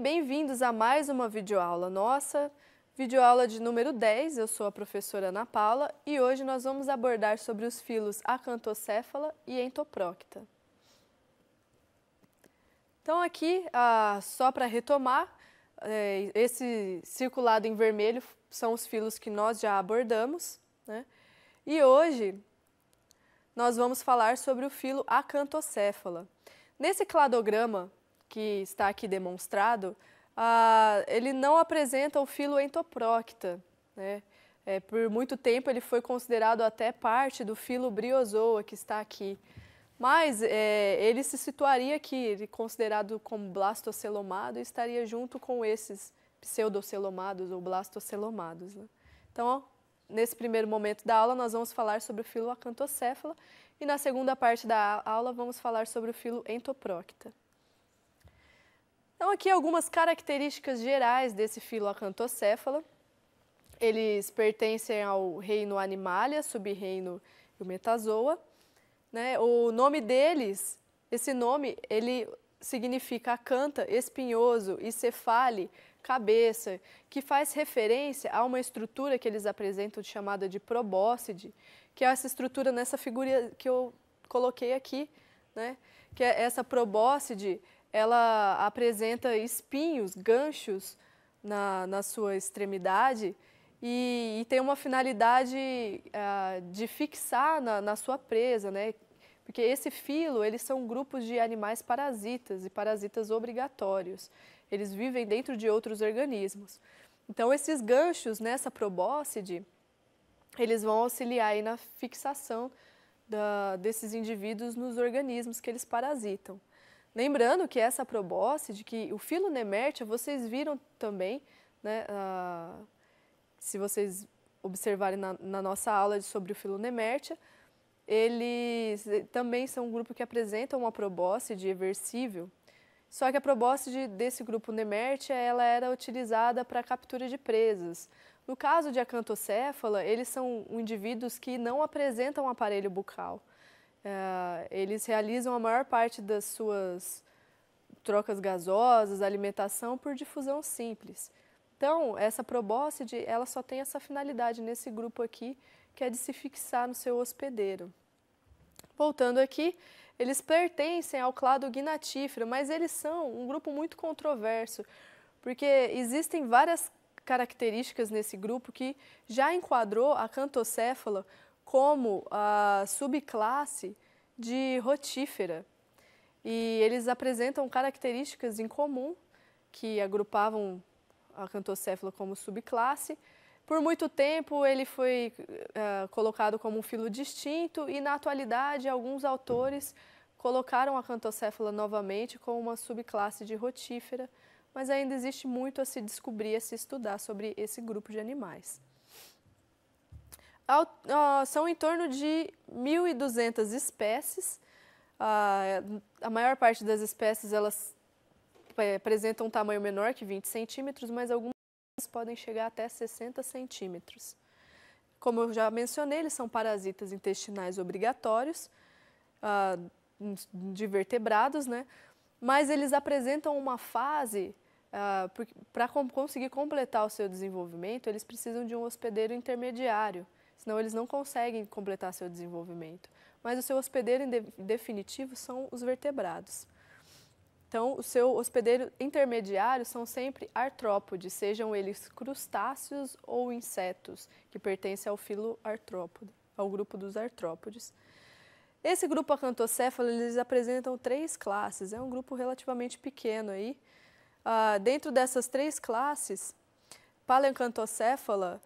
bem-vindos a mais uma videoaula nossa, videoaula de número 10. Eu sou a professora Ana Paula e hoje nós vamos abordar sobre os filos acantocéfala e entoprocta. Então aqui, ah, só para retomar, eh, esse circulado em vermelho são os filos que nós já abordamos, né? E hoje nós vamos falar sobre o filo acantocéfala. Nesse cladograma que está aqui demonstrado, ele não apresenta o filo entoprocta. Né? É, por muito tempo ele foi considerado até parte do filo briozoa que está aqui. Mas é, ele se situaria aqui, considerado como blastocelomado, e estaria junto com esses pseudocelomados ou blastocelomados. Né? Então, ó, nesse primeiro momento da aula, nós vamos falar sobre o filo acantocéfala e na segunda parte da aula vamos falar sobre o filo entoprocta. Então, aqui algumas características gerais desse filo acantocéfala. Eles pertencem ao reino Animalia, subreino e o Metazoa. Né? O nome deles, esse nome, ele significa acanta, espinhoso e cefale, cabeça, que faz referência a uma estrutura que eles apresentam chamada de probóscide, que é essa estrutura nessa figura que eu coloquei aqui, né? que é essa probóscide ela apresenta espinhos, ganchos na, na sua extremidade e, e tem uma finalidade ah, de fixar na, na sua presa, né? Porque esse filo, eles são grupos de animais parasitas e parasitas obrigatórios. Eles vivem dentro de outros organismos. Então, esses ganchos nessa probóscide, eles vão auxiliar na fixação da, desses indivíduos nos organismos que eles parasitam. Lembrando que essa probóscide, de que o filo nemertia, vocês viram também, né, uh, se vocês observarem na, na, nossa aula sobre o filo nemertia, eles também são um grupo que apresenta uma probóscide eversível, só que a probóscide desse grupo nemertia, ela era utilizada para captura de presas. No caso de acantocéfala, eles são indivíduos que não apresentam aparelho bucal. É, eles realizam a maior parte das suas trocas gasosas, alimentação por difusão simples. Então, essa probóscide, ela só tem essa finalidade nesse grupo aqui, que é de se fixar no seu hospedeiro. Voltando aqui, eles pertencem ao clado Gnatífero, mas eles são um grupo muito controverso, porque existem várias características nesse grupo que já enquadrou a cantocéfala como a subclasse de rotífera. E eles apresentam características em comum que agrupavam a cantocéfala como subclasse. Por muito tempo ele foi uh, colocado como um filo distinto e na atualidade alguns autores colocaram a cantocéfala novamente como uma subclasse de rotífera, mas ainda existe muito a se descobrir, a se estudar sobre esse grupo de animais são em torno de 1.200 espécies. A maior parte das espécies elas é, apresentam um tamanho menor que 20 centímetros, mas algumas podem chegar até 60 centímetros. Como eu já mencionei, eles são parasitas intestinais obrigatórios de vertebrados, né? mas eles apresentam uma fase para conseguir completar o seu desenvolvimento, eles precisam de um hospedeiro intermediário senão eles não conseguem completar seu desenvolvimento. Mas o seu hospedeiro definitivo são os vertebrados. Então, o seu hospedeiro intermediário são sempre artrópodes, sejam eles crustáceos ou insetos, que pertencem ao filo artrópode, ao grupo dos artrópodes. Esse grupo acantocéfalo, eles apresentam três classes, é um grupo relativamente pequeno aí. Ah, dentro dessas três classes, paleocantocéfala,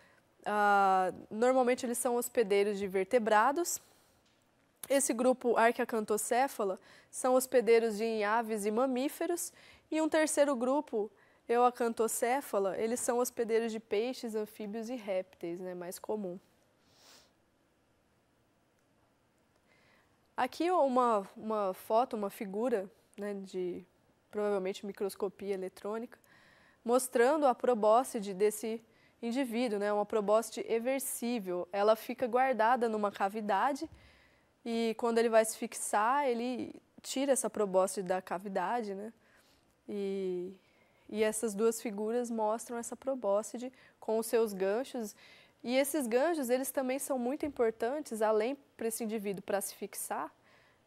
Uh, normalmente eles são hospedeiros de vertebrados. Esse grupo Arqueacantocéfala são hospedeiros de aves e mamíferos. E um terceiro grupo, Euacantocéfala, eles são hospedeiros de peixes, anfíbios e répteis, né, mais comum. Aqui uma, uma foto, uma figura né, de provavelmente microscopia eletrônica, mostrando a probóscide desse indivíduo, né? Uma probóscide eversível. Ela fica guardada numa cavidade e quando ele vai se fixar, ele tira essa probóscide da cavidade, né? E, e essas duas figuras mostram essa probóscide com os seus ganchos. E esses ganchos, eles também são muito importantes, além para esse indivíduo para se fixar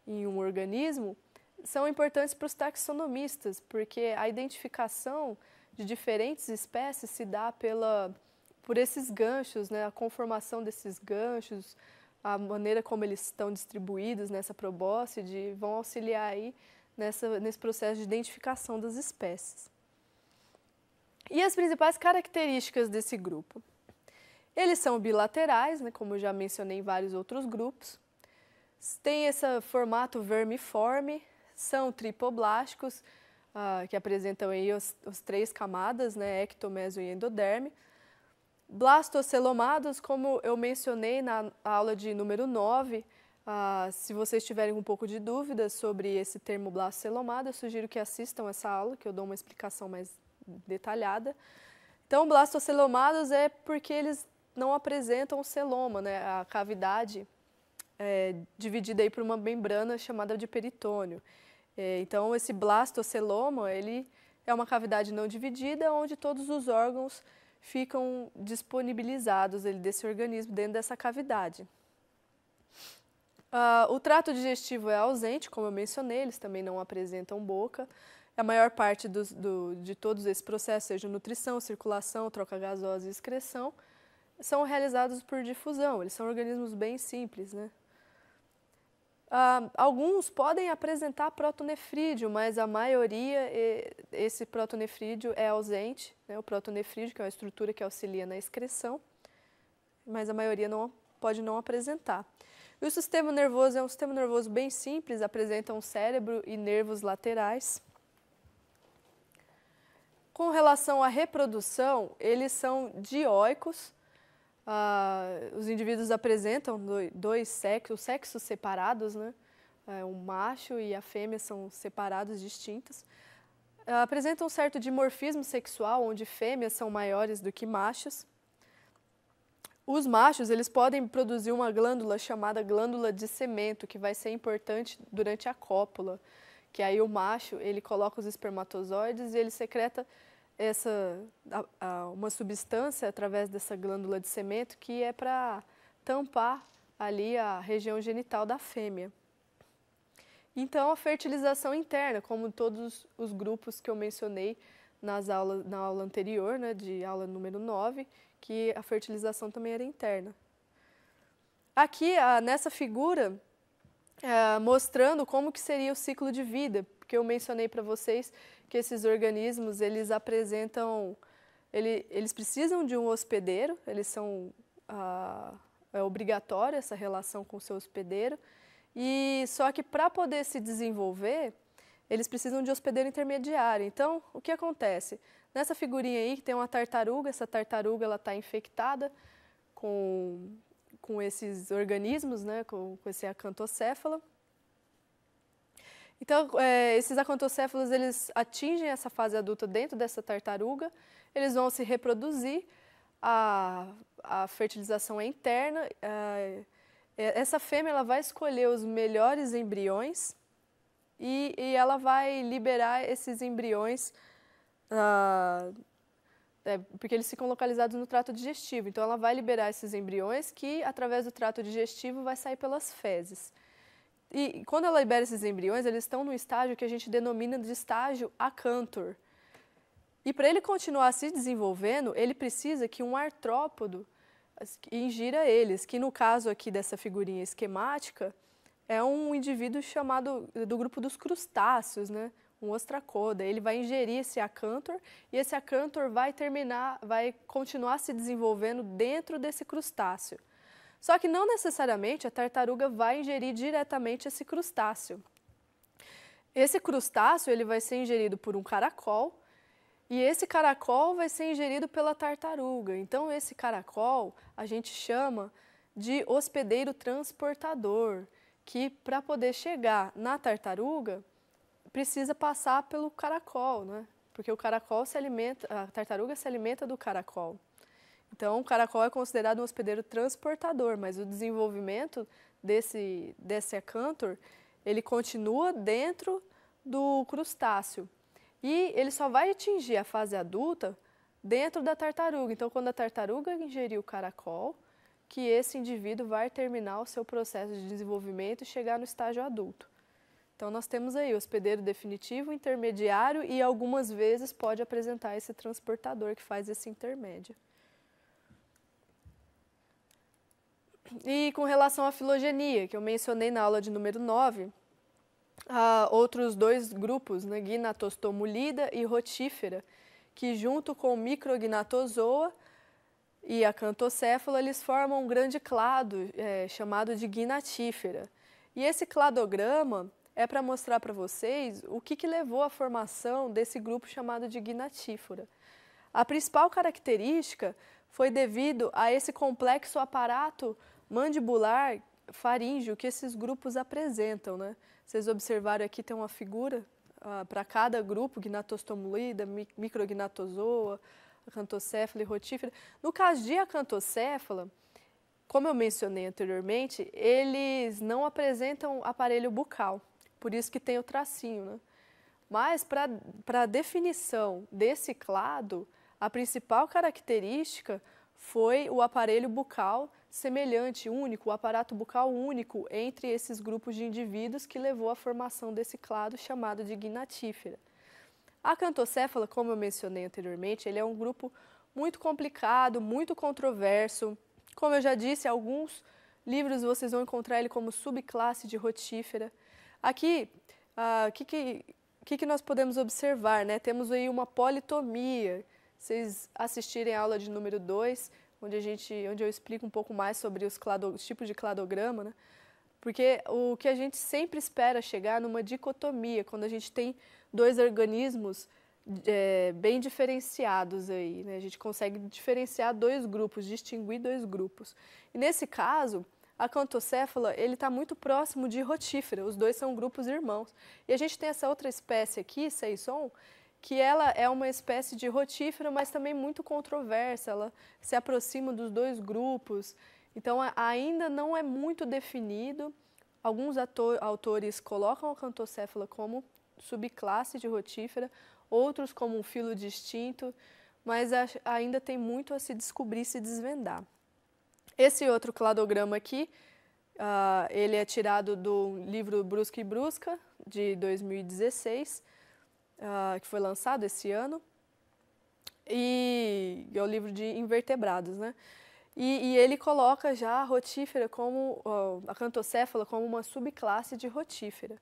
em um organismo, são importantes para os taxonomistas, porque a identificação de diferentes espécies se dá pela por esses ganchos, né, a conformação desses ganchos, a maneira como eles estão distribuídos nessa probóscide vão auxiliar aí nessa, nesse processo de identificação das espécies. E as principais características desse grupo? Eles são bilaterais, né, como eu já mencionei em vários outros grupos, tem esse formato vermiforme, são tripoblásticos, ah, que apresentam aí os, três camadas, né, ectomeso e endoderme, Blastocelomados, como eu mencionei na aula de número 9, ah, se vocês tiverem um pouco de dúvida sobre esse termo blastocelomado, eu sugiro que assistam essa aula, que eu dou uma explicação mais detalhada. Então, blastocelomados é porque eles não apresentam celoma, né, a cavidade é, dividida aí por uma membrana chamada de peritônio. É, então, esse blastoceloma, ele é uma cavidade não dividida onde todos os órgãos ficam disponibilizados ele, desse organismo dentro dessa cavidade. Uh, o trato digestivo é ausente, como eu mencionei, eles também não apresentam boca. A maior parte dos, do, de todos esses processos, seja nutrição, circulação, troca gasosa e excreção, são realizados por difusão. Eles são organismos bem simples, né? Uh, alguns podem apresentar protonefrídeo, mas a maioria, esse protonefrídeo é ausente. Né? O protonefrídeo, que é uma estrutura que auxilia na excreção, mas a maioria não, pode não apresentar. E o sistema nervoso é um sistema nervoso bem simples, apresenta um cérebro e nervos laterais. Com relação à reprodução, eles são dioicos, Uh, os indivíduos apresentam dois sexos, sexos separados, né? É, o macho e a fêmea são separados, distintos. Uh, apresentam um certo dimorfismo sexual, onde fêmeas são maiores do que machos. Os machos eles podem produzir uma glândula chamada glândula de semento, que vai ser importante durante a cópula, que aí o macho ele coloca os espermatozoides e ele secreta essa, a, a, uma substância através dessa glândula de semento que é para tampar ali a região genital da fêmea. Então, a fertilização interna, como todos os grupos que eu mencionei nas aulas, na aula anterior, né, de aula número 9, que a fertilização também era interna. Aqui, a, nessa figura, é, mostrando como que seria o ciclo de vida, porque eu mencionei para vocês que esses organismos eles apresentam, ele, eles precisam de um hospedeiro, eles são ah, é obrigatória essa relação com o seu hospedeiro e só que para poder se desenvolver eles precisam de hospedeiro intermediário. Então, o que acontece? Nessa figurinha aí que tem uma tartaruga, essa tartaruga ela está infectada com, com esses organismos, né, com, com esse acantocéfalo. Então, é, esses acontocéfalos, eles atingem essa fase adulta dentro dessa tartaruga, eles vão se reproduzir, a, a fertilização é interna, a, é, é, essa fêmea ela vai escolher os melhores embriões e, e ela vai liberar esses embriões, a, ah, é, porque eles ficam localizados no trato digestivo. Então, ela vai liberar esses embriões que, através do trato digestivo, vai sair pelas fezes. E quando ela libera esses embriões, eles estão num estágio que a gente denomina de estágio acantor. E para ele continuar se desenvolvendo, ele precisa que um artrópodo ingira eles, que no caso aqui dessa figurinha esquemática, é um indivíduo chamado do grupo dos crustáceos, né? um ostracoda. Ele vai ingerir esse acantor e esse acantor vai terminar, vai continuar se desenvolvendo dentro desse crustáceo. Só que não necessariamente a tartaruga vai ingerir diretamente esse crustáceo. Esse crustáceo ele vai ser ingerido por um caracol e esse caracol vai ser ingerido pela tartaruga. Então esse caracol a gente chama de hospedeiro transportador, que para poder chegar na tartaruga precisa passar pelo caracol, né? Porque o caracol se alimenta, a tartaruga se alimenta do caracol. Então, o caracol é considerado um hospedeiro transportador, mas o desenvolvimento desse, desse acantor, ele continua dentro do crustáceo. E ele só vai atingir a fase adulta dentro da tartaruga. Então, quando a tartaruga ingerir o caracol, que esse indivíduo vai terminar o seu processo de desenvolvimento e chegar no estágio adulto. Então, nós temos aí o hospedeiro definitivo, intermediário e algumas vezes pode apresentar esse transportador que faz esse intermédio. E com relação à filogenia, que eu mencionei na aula de número 9, há outros dois grupos, né, Gnatostomulida e Rotífera, que junto com o Micrognatozoa e a Cantocéfala, eles formam um grande clado é, chamado de Gnatífera. E esse cladograma é para mostrar para vocês o que, que levou à formação desse grupo chamado de Gnatífora. A principal característica foi devido a esse complexo aparato mandibular, faringe, o que esses grupos apresentam, né? Vocês observaram aqui tem uma figura ah, para cada grupo, gnatostomulida, micrognatozoa, acantocéfala e rotífera. No caso de acantocéfala, como eu mencionei anteriormente, eles não apresentam aparelho bucal, por isso que tem o tracinho, né? Mas para a definição desse clado, a principal característica foi o aparelho bucal semelhante, único, o aparato bucal único entre esses grupos de indivíduos que levou à formação desse clado chamado de gnatífera. A cantocéfala, como eu mencionei anteriormente, ele é um grupo muito complicado, muito controverso. Como eu já disse, alguns livros vocês vão encontrar ele como subclasse de rotífera. Aqui, o uh, ah, que, que, que, que nós podemos observar? Né? Temos aí uma politomia, vocês assistirem a aula de número 2, onde, a gente, onde eu explico um pouco mais sobre os, clado, os tipos de cladograma, né? Porque o que a gente sempre espera chegar numa dicotomia, quando a gente tem dois organismos é, bem diferenciados aí, né? A gente consegue diferenciar dois grupos, distinguir dois grupos. E nesse caso, a cantocéfala, ele está muito próximo de rotífera, os dois são grupos irmãos. E a gente tem essa outra espécie aqui, Seison, que ela é uma espécie de rotífera, mas também muito controversa. Ela se aproxima dos dois grupos. Então, ainda não é muito definido. Alguns ator, autores colocam a cantocéfala como subclasse de rotífera, outros como um filo distinto, mas a, ainda tem muito a se descobrir, e se desvendar. Esse outro cladograma aqui, uh, ele é tirado do livro Brusca e Brusca, de 2016, uh, que foi lançado esse ano, e é o livro de invertebrados, né? E, e ele coloca já a rotífera como, uh, a cantocéfala como uma subclasse de rotífera.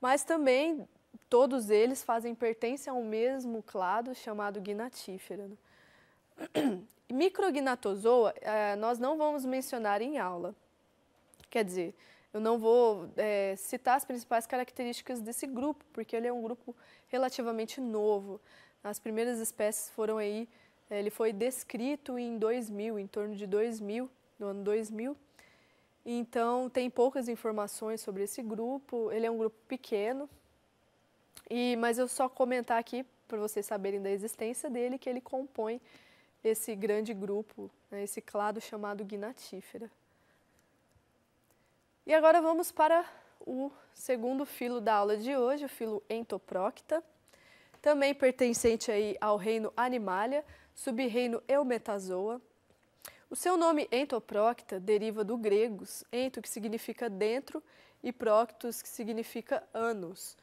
Mas também todos eles fazem pertence a um mesmo clado chamado gnatífera. Né? Micrognatozoa, uh, eh, nós não vamos mencionar em aula. Quer dizer, eu não vou é, citar as principais características desse grupo, porque ele é um grupo relativamente novo. As primeiras espécies foram aí, é, ele foi descrito em 2000, em torno de 2000, no ano 2000. Então, tem poucas informações sobre esse grupo. Ele é um grupo pequeno, e, mas eu só comentar aqui para vocês saberem da existência dele que ele compõe esse grande grupo, né, esse clado chamado Guinatífera. E agora vamos para o segundo filo da aula de hoje, o filo entoprocta, também pertencente aí ao reino Animalia, subreino Eumetazoa. O seu nome entoprocta deriva do grego ento, que significa dentro, e proctos, que significa anos,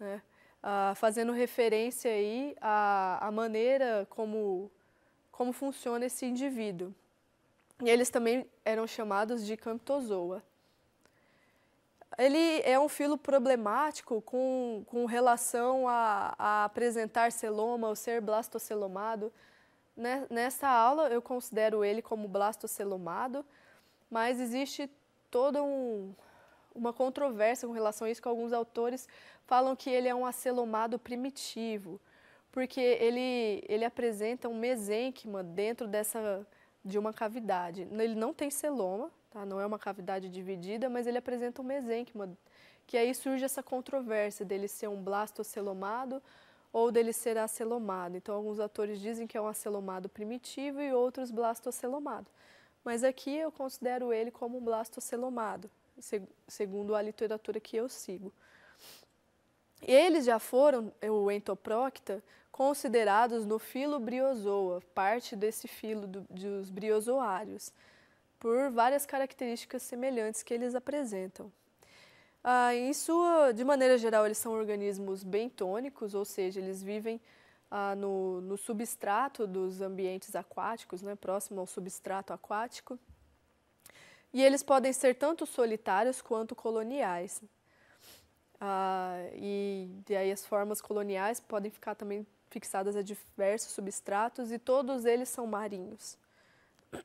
né? ah, fazendo referência aí à, à maneira como, como funciona esse indivíduo. E eles também eram chamados de camptozoa ele é um filo problemático com, com relação a, a apresentar celoma ou ser blastocelomado. Nesta né, Nessa aula eu considero ele como blastocelomado, mas existe toda um, uma controvérsia com relação a isso, que alguns autores falam que ele é um acelomado primitivo, porque ele, ele apresenta um mesênquima dentro dessa, de uma cavidade. Ele não tem celoma, Tá? Não é uma cavidade dividida, mas ele apresenta um mesênquima, que aí surge essa controvérsia dele ser um blastocelomado ou dele ser acelomado. Então, alguns autores dizem que é um acelomado primitivo e outros blastocelomado. Mas aqui eu considero ele como um blastocelomado, segundo a literatura que eu sigo. Eles já foram, eh, o Entoprocta, considerados no filo briozoa, parte desse filo do, dos briozoários por várias características semelhantes que eles apresentam. Ah, sua de maneira geral, eles são organismos bentônicos, ou seja, eles vivem ah, no, no, substrato dos ambientes aquáticos, né, próximo ao substrato aquático. E eles podem ser tanto solitários quanto coloniais. Ah, e, e aí as formas coloniais podem ficar também fixadas a diversos substratos e todos eles são marinhos.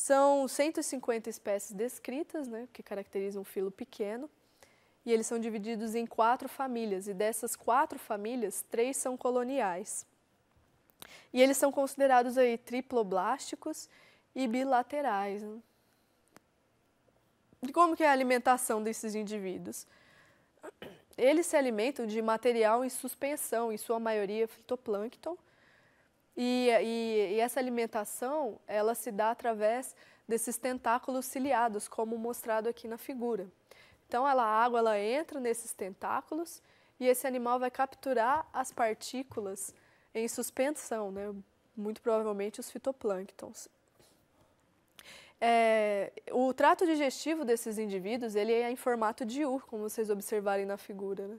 São 150 espécies descritas, né, que caracterizam um filo pequeno, e eles são divididos em quatro famílias, e dessas quatro famílias, três são coloniais. E eles são considerados aí triploblásticos e bilaterais. Né? E como que é a alimentação desses indivíduos? Eles se alimentam de material em suspensão, em sua maioria fitoplâncton, e, e, e essa alimentação, ela se dá através desses tentáculos ciliados, como mostrado aqui na figura. Então, ela, a água ela entra nesses tentáculos e esse animal vai capturar as partículas em suspensão, né? muito provavelmente os fitoplânctons. É, o trato digestivo desses indivíduos ele é em formato de U, como vocês observarem na figura. Né?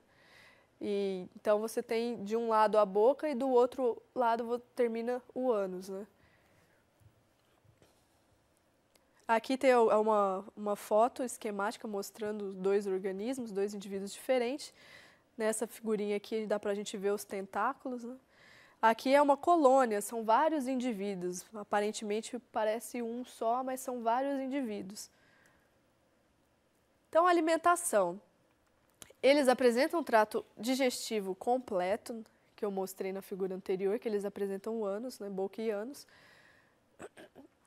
E, então você tem de um lado a boca e do outro lado termina o ânus, né? Aqui tem é uma, uma foto esquemática mostrando dois organismos, dois indivíduos diferentes. Nessa figurinha aqui dá para a gente ver os tentáculos. Né? Aqui é uma colônia, são vários indivíduos. Aparentemente parece um só, mas são vários indivíduos. Então, alimentação. Eles apresentam um trato digestivo completo, que eu mostrei na figura anterior, que eles apresentam ânus, né, boca e ânus.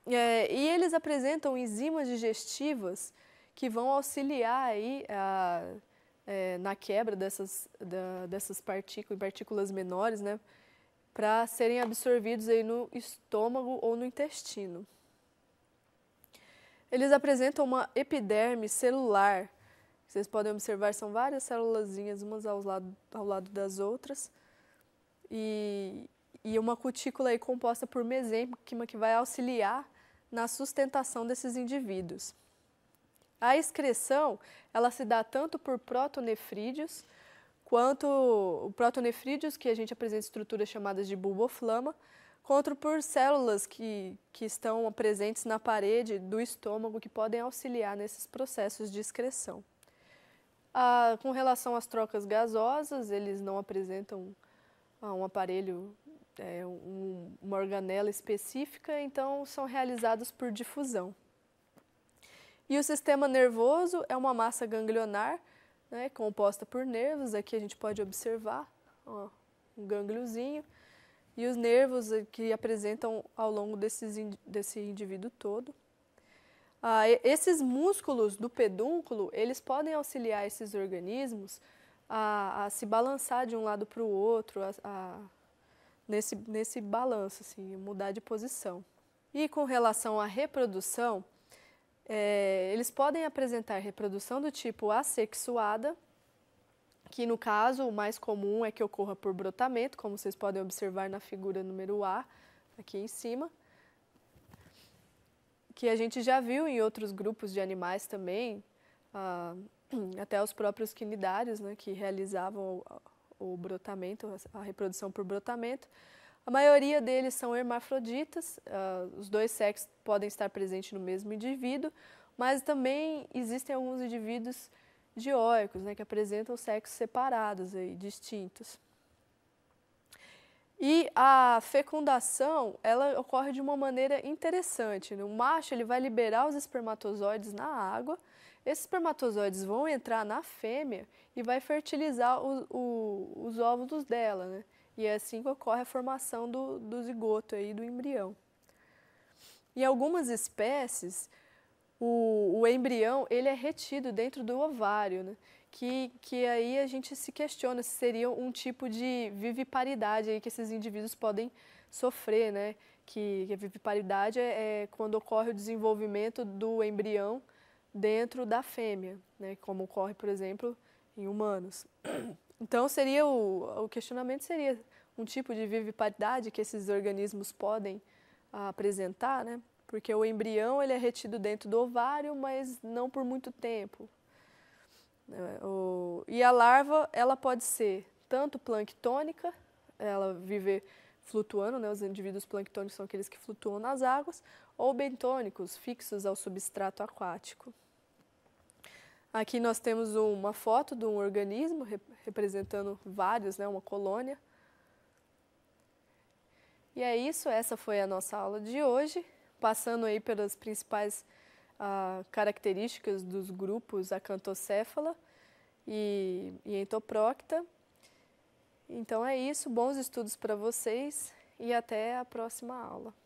É, e eles apresentam enzimas digestivas que vão auxiliar aí a, é, na quebra dessas, da, dessas partículas, partículas menores, né, para serem absorvidos aí no estômago ou no intestino. Eles apresentam uma epiderme celular, vocês podem observar, são várias célulazinhas, umas ao lado, ao lado das outras. E, e uma cutícula aí composta por mesênquima que vai auxiliar na sustentação desses indivíduos. A excreção, ela se dá tanto por protonefrídeos, quanto o protonefrídeos, que a gente apresenta estruturas chamadas de bulboflama, quanto por células que, que estão presentes na parede do estômago, que podem auxiliar nesses processos de excreção. Ah, com relação às trocas gasosas, eles não apresentam ah, um aparelho, é, um, uma organela específica, então são realizados por difusão. E o sistema nervoso é uma massa ganglionar né, composta por nervos. Aqui a gente pode observar ó, um gangliozinho e os nervos eh, que apresentam ao longo desses, desse indivíduo todo. Ah, esses músculos do pedúnculo, eles podem auxiliar esses organismos a, a se balançar de um lado para o outro, a, a, nesse, nesse balanço, assim, mudar de posição. E com relação à reprodução, é, eles podem apresentar reprodução do tipo assexuada, que no caso o mais comum é que ocorra por brotamento, como vocês podem observar na figura número A, aqui em cima que a gente já viu em outros grupos de animais também, ah, até os próprios quinidários, né, que realizavam o, o brotamento, a reprodução por brotamento. A maioria deles são hermafroditas, ah, os dois sexos podem estar presentes no mesmo indivíduo, mas também existem alguns indivíduos dioicos, né, que apresentam sexos separados, aí, distintos. E a fecundação, ela ocorre de uma maneira interessante. Né? O macho ele vai liberar os espermatozoides na água, esses espermatozoides vão entrar na fêmea e vai fertilizar o, o, os óvulos dela, né? E é assim que ocorre a formação do, do zigoto aí, do embrião. Em algumas espécies, o, o embrião ele é retido dentro do ovário, né? que, que aí a gente se questiona se seria um tipo de viviparidade aí que esses indivíduos podem sofrer, né? Que, que a viviparidade é, é, quando ocorre o desenvolvimento do embrião dentro da fêmea, né? Como ocorre, por exemplo, em humanos. Então seria o, o questionamento seria um tipo de viviparidade que esses organismos podem apresentar, né? Porque o embrião ele é retido dentro do ovário, mas não por muito tempo. É, o, e a larva, ela pode ser tanto planctônica, ela viver flutuando, né? os indivíduos planctônicos são aqueles que flutuam nas águas, ou bentônicos, fixos ao substrato aquático. Aqui nós temos uma foto de um organismo rep representando vários, né? uma colônia. E é isso, essa foi a nossa aula de hoje, passando aí pelas principais a características dos grupos acantocéfala e, e entoprócta. Então é isso, bons estudos para vocês e até a próxima aula.